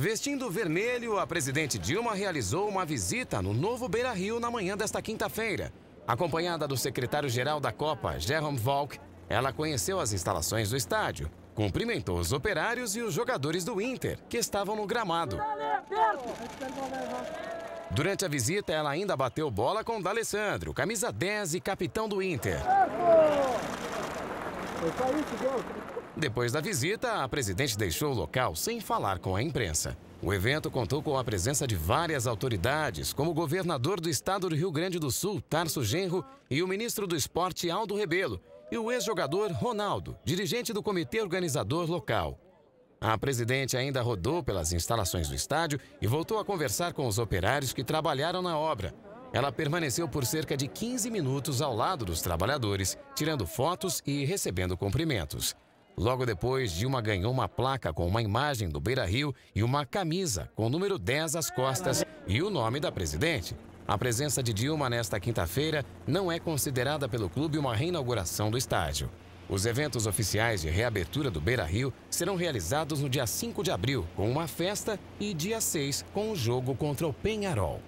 Vestindo vermelho, a presidente Dilma realizou uma visita no novo Beira Rio na manhã desta quinta-feira. Acompanhada do secretário-geral da Copa, Jerome Volk, ela conheceu as instalações do estádio, cumprimentou os operários e os jogadores do Inter, que estavam no gramado. Durante a visita, ela ainda bateu bola com D'Alessandro, camisa 10 e capitão do Inter. Depois da visita, a presidente deixou o local sem falar com a imprensa. O evento contou com a presença de várias autoridades, como o governador do estado do Rio Grande do Sul, Tarso Genro, e o ministro do esporte, Aldo Rebelo, e o ex-jogador Ronaldo, dirigente do comitê organizador local. A presidente ainda rodou pelas instalações do estádio e voltou a conversar com os operários que trabalharam na obra, ela permaneceu por cerca de 15 minutos ao lado dos trabalhadores, tirando fotos e recebendo cumprimentos. Logo depois, Dilma ganhou uma placa com uma imagem do Beira Rio e uma camisa com o número 10 às costas e o nome da presidente. A presença de Dilma nesta quinta-feira não é considerada pelo clube uma reinauguração do estádio. Os eventos oficiais de reabertura do Beira Rio serão realizados no dia 5 de abril, com uma festa, e dia 6, com o um jogo contra o Penharol.